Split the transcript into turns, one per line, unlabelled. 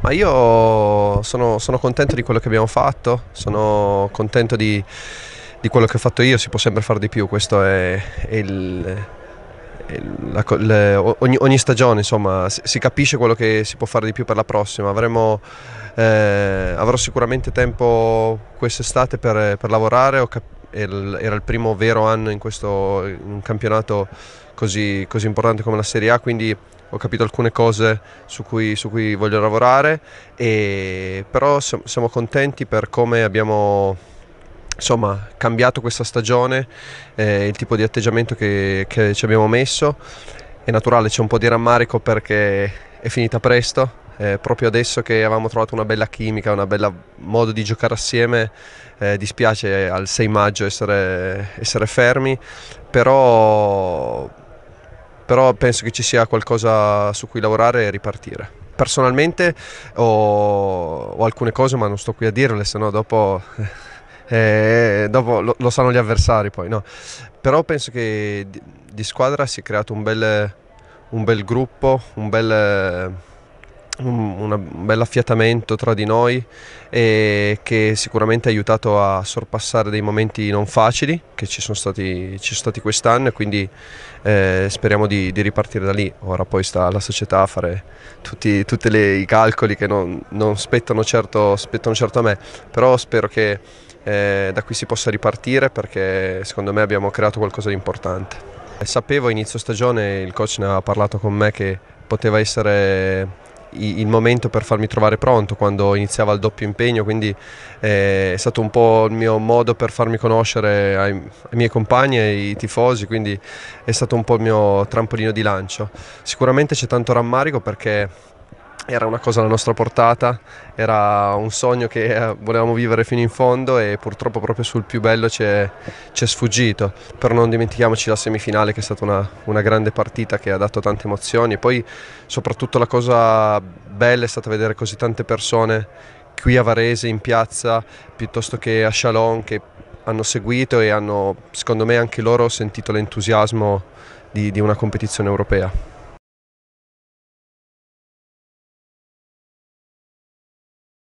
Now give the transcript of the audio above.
Ma io sono, sono, contento di quello che abbiamo fatto, sono contento di, di, quello che ho fatto io, si può sempre fare di più, questo è, è il, la, le, ogni, ogni, stagione insomma, si, si, capisce quello che si può fare di più per la prossima. Avremo, eh, avrò sicuramente tempo quest'estate per, per lavorare. Ho, cap- Er-, era il primo vero anno in, questo, in un campionato così, così, importante come la Serie A, quindi ho capito alcune cose su cui, su cui voglio lavorare, e, però siamo contenti per come abbiamo insomma, cambiato questa stagione, eh, il tipo di atteggiamento che, che ci abbiamo messo. È naturale, c'è un po' di rammarico perché è finita presto, eh, proprio adesso che avevamo trovato una bella chimica, un bel modo di giocare assieme, eh, dispiace al 6 maggio essere, essere fermi, però, però penso che ci sia qualcosa su cui lavorare e ripartire personalmente ho, ho, alcune cose ma non sto qui a dirle se no dopo, eh, dopo lo, lo, sanno gli avversari poi no. però penso che di, di, squadra si è creato un bel, un bel gruppo un bel un, un bel affiatamento tra di noi e che sicuramente ha aiutato a sorpassare dei momenti non facili che ci sono stati, ci sono stati quest'anno e quindi eh, speriamo di, di, ripartire da lì. Ora poi sta alla società a fare tutti le, i calcoli che non, non spettano, certo, spettano, certo, a me, però spero che eh, da qui si possa ripartire perché secondo me abbiamo creato qualcosa di importante. Eh, sapevo a inizio stagione, il coach ne ha parlato con me che poteva essere il momento per farmi trovare pronto quando iniziava il doppio impegno, quindi eh, è stato un po' il mio modo per farmi conoscere ai, ai miei compagni, ai tifosi, quindi è stato un po' il mio trampolino di lancio. Sicuramente c'è tanto rammarico perché era una cosa alla nostra portata, era un sogno che eh, volevamo vivere fino in fondo e purtroppo proprio sul più bello ci è, sfuggito, però non dimentichiamoci la semifinale che è stata una, una, grande partita che ha dato tante emozioni e poi soprattutto la cosa bella è stata vedere così tante persone qui a Varese in piazza piuttosto che a Chalon che hanno seguito e hanno secondo me anche loro sentito l'entusiasmo di, di una competizione europea.